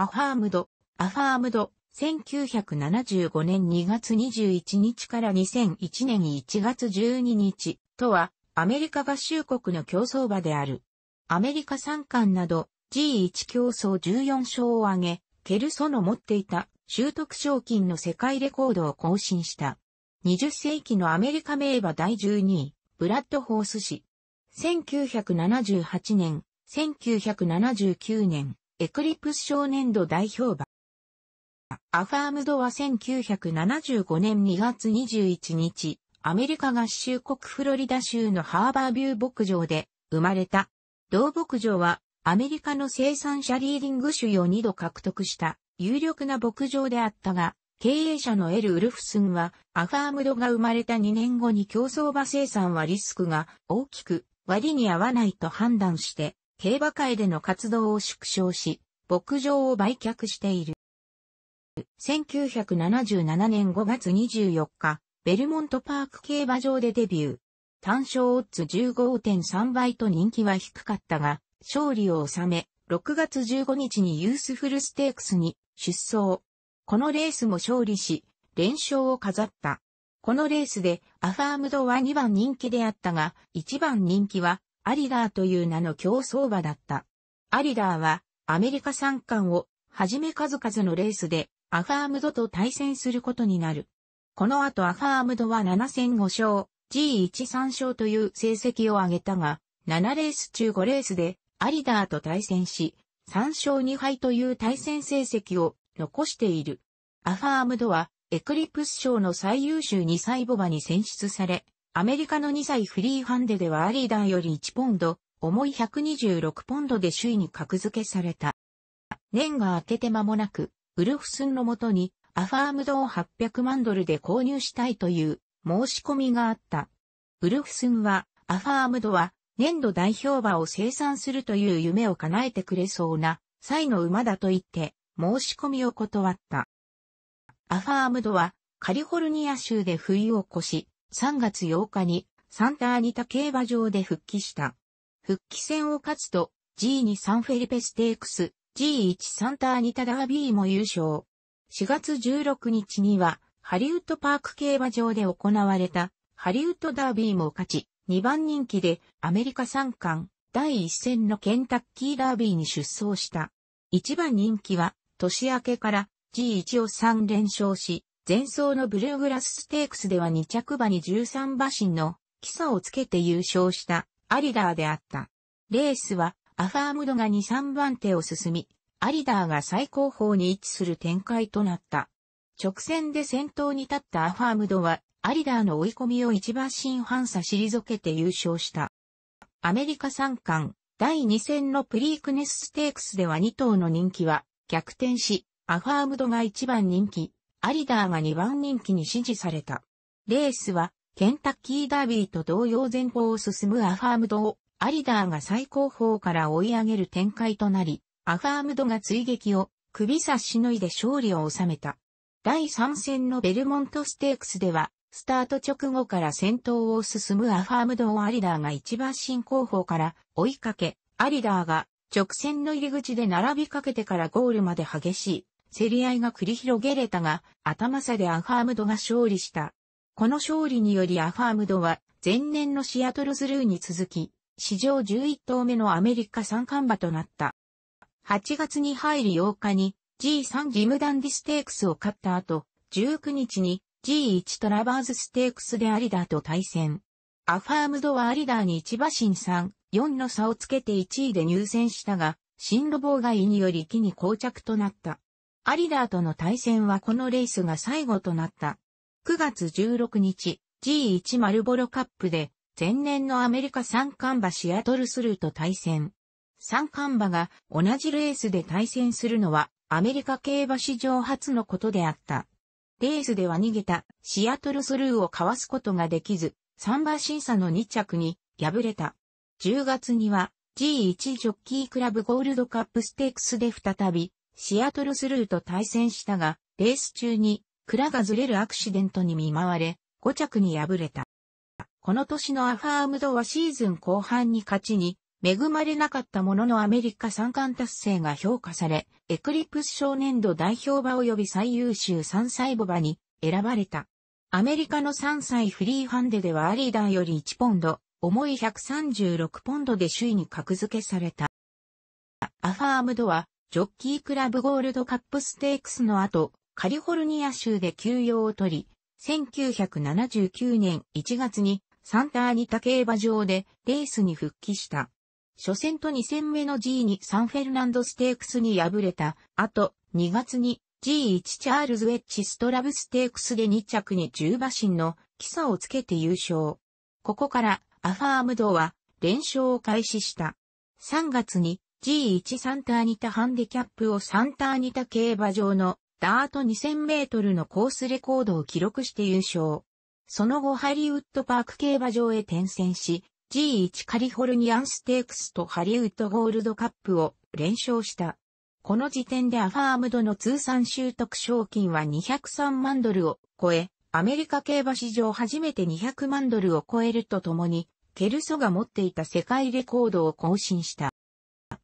アファームド、アファームド、1975年2月21日から2001年1月12日とは、アメリカ合衆国の競争場である。アメリカ三冠など、G1 競争14勝を挙げ、ケルソの持っていた習得賞金の世界レコードを更新した。20世紀のアメリカ名馬第12位、ブラッドホース氏。1978年、1979年、エクリプス少年度代表馬。アファームドは1975年2月21日、アメリカ合衆国フロリダ州のハーバービュー牧場で生まれた。同牧場はアメリカの生産者リーディング種を2度獲得した有力な牧場であったが、経営者のエル・ウルフスンは、アファームドが生まれた2年後に競争馬生産はリスクが大きく割に合わないと判断して、競馬界での活動を縮小し、牧場を売却している。1977年5月24日、ベルモントパーク競馬場でデビュー。単勝オッズ15.3倍と人気は低かったが、勝利を収め、6月15日にユースフルステークスに出走。このレースも勝利し、連勝を飾った。このレースでアファームドは2番人気であったが、1番人気はアリダーという名の競走馬だった。アリダーは、アメリカ三冠を、はじめ数々のレースで、アファームドと対戦することになる。この後アファームドは7戦5勝、G13 勝という成績を上げたが、7レース中5レースで、アリダーと対戦し、3勝2敗という対戦成績を残している。アファームドは、エクリプス賞の最優秀2歳ボバに選出され、アメリカの2歳フリーハンデではアリーダーより1ポンド、重い126ポンドで首位に格付けされた。年が明けて間もなく、ウルフスンのもとに、アファームドを800万ドルで購入したいという申し込みがあった。ウルフスンは、アファームドは、年度代表馬を生産するという夢を叶えてくれそうな、際の馬だと言って、申し込みを断った。アファームドは、カリフォルニア州で冬を越し、3月8日にサンタアニタ競馬場で復帰した。復帰戦を勝つと G2 サンフェリペステークス、G1 サンタアニタダービーも優勝。4月16日にはハリウッドパーク競馬場で行われたハリウッドダービーも勝ち、2番人気でアメリカ三冠第1戦のケンタッキーダービーに出走した。1番人気は年明けから G1 を3連勝し、前走のブルーグラスステークスでは2着馬に13馬身の基礎をつけて優勝したアリダーであった。レースはアファームドが2、3番手を進み、アリダーが最高峰に位置する展開となった。直線で先頭に立ったアファームドは、アリダーの追い込みを一馬身半差退けて優勝した。アメリカ三冠、第2戦のプリークネスステークスでは2頭の人気は逆転し、アファームドが1番人気、アリダーが2番人気に支持された。レースは、ケンタッキーダービーと同様前方を進むアファームドを、アリダーが最高峰から追い上げる展開となり、アファームドが追撃を、首差しのいで勝利を収めた。第3戦のベルモントステークスでは、スタート直後から先頭を進むアファームドをアリダーが一番進行方から追いかけ、アリダーが直線の入り口で並びかけてからゴールまで激しい競り合いが繰り広げれたが、頭差でアファームドが勝利した。この勝利によりアファームドは、前年のシアトルズルーに続き、史上11頭目のアメリカ三冠馬となった。8月に入り8日に G3 ジムダンディステークスを勝った後、19日に G1 トラバーズステークスでアリダーと対戦。アファームドはアリダーに1馬身3、4の差をつけて1位で入選したが、進路妨害により木に膠着となった。アリダーとの対戦はこのレースが最後となった。9月16日、G1 マルボロカップで、前年のアメリカ三冠馬シアトルスルーと対戦。三冠馬が同じレースで対戦するのはアメリカ競馬史上初のことであった。レースでは逃げたシアトルスルーをかわすことができず、3馬審査の2着に敗れた。10月には G1 ジョッキークラブゴールドカップステークスで再びシアトルスルーと対戦したが、レース中に、蔵がずれるアクシデントに見舞われ、5着に敗れた。この年のアファームドはシーズン後半に勝ちに、恵まれなかったもののアメリカ三冠達成が評価され、エクリプス少年度代表馬及び最優秀3歳母馬に選ばれた。アメリカの3歳フリーハンデではアリーダーより1ポンド、重い136ポンドで首位に格付けされた。アファームドはジョッキークラブゴールドカップステークスの後、カリフォルニア州で休養を取り、1979年1月にサンタアニタ競馬場でレースに復帰した。初戦と2戦目の G にサンフェルナンドステークスに敗れた後、2月に G1 チャールズ・ウェッチ・ストラブステークスで2着に10馬身の基礎をつけて優勝。ここからアファームドは連勝を開始した。3月に G1 サンターニタハンディキャップをサンターニタ競馬場のダート2000メートルのコースレコードを記録して優勝。その後ハリウッドパーク競馬場へ転戦し、G1 カリフォルニアンステークスとハリウッドゴールドカップを連勝した。この時点でアファームドの通算習得賞金は203万ドルを超え、アメリカ競馬史上初めて200万ドルを超えるとともに、ケルソが持っていた世界レコードを更新した。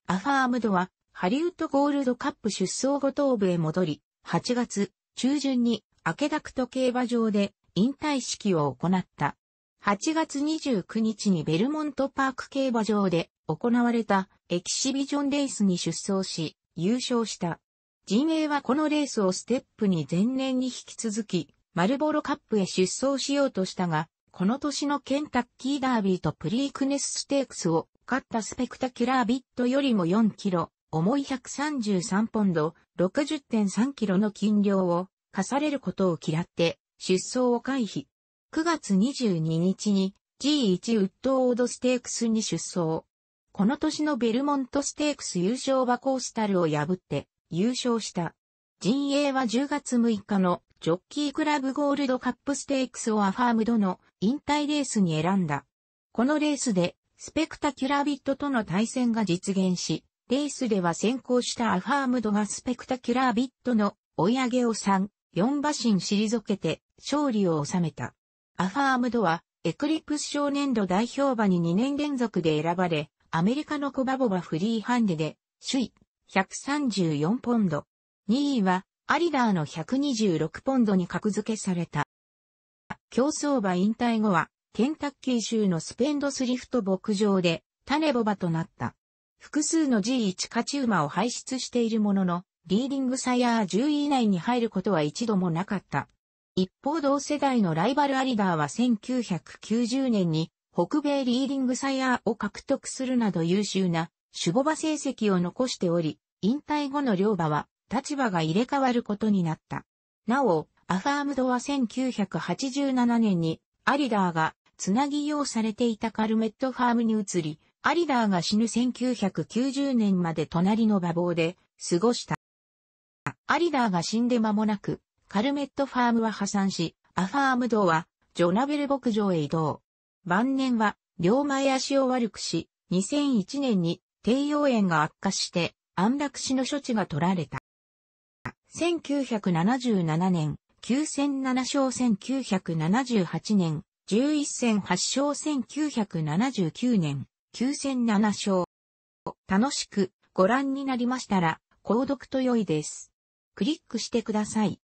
アファームドは、ハリウッドゴールドカップ出走後頭部へ戻り、8月中旬に、アケダクト競馬場で引退式を行った。8月29日にベルモントパーク競馬場で行われたエキシビジョンレースに出走し、優勝した。陣営はこのレースをステップに前年に引き続き、マルボロカップへ出走しようとしたが、この年のケンタッキーダービーとプリークネスステークスを勝ったスペクタキュラービットよりも4キロ、重い133ポンド、60.3キロの金量を課されることを嫌って出走を回避。9月22日に G1 ウッドオードステークスに出走。この年のベルモントステークス優勝馬コースタルを破って優勝した。陣営は10月6日のジョッキークラブゴールドカップステークスをアファームドの引退レースに選んだ。このレースでスペクタキュラビットとの対戦が実現し、レースでは先行したアファームドがスペクタキュラービットの追い上げを3、4馬身退けて勝利を収めた。アファームドはエクリプス少年度代表馬に2年連続で選ばれ、アメリカのコバボバフリーハンデで首位134ポンド。2位はアリダーの126ポンドに格付けされた。競争馬引退後はケンタッキー州のスペンドスリフト牧場で種ボバとなった。複数の G1 勝ち馬を排出しているものの、リーディングサイヤー10位以内に入ることは一度もなかった。一方同世代のライバルアリダーは1990年に北米リーディングサイヤーを獲得するなど優秀な守護馬成績を残しており、引退後の両馬は立場が入れ替わることになった。なお、アファームドは1987年にアリダーがつなぎ用されていたカルメットファームに移り、アリダーが死ぬ1990年まで隣の馬房で過ごした。アリダーが死んで間もなく、カルメットファームは破産し、アファームドはジョナベル牧場へ移動。晩年は両前足を悪くし、2001年に低用炎が悪化して安楽死の処置が取られた。1977年、9007勝1978年、11戦8勝1979年、9戦7勝。楽しくご覧になりましたら、購読と良いです。クリックしてください。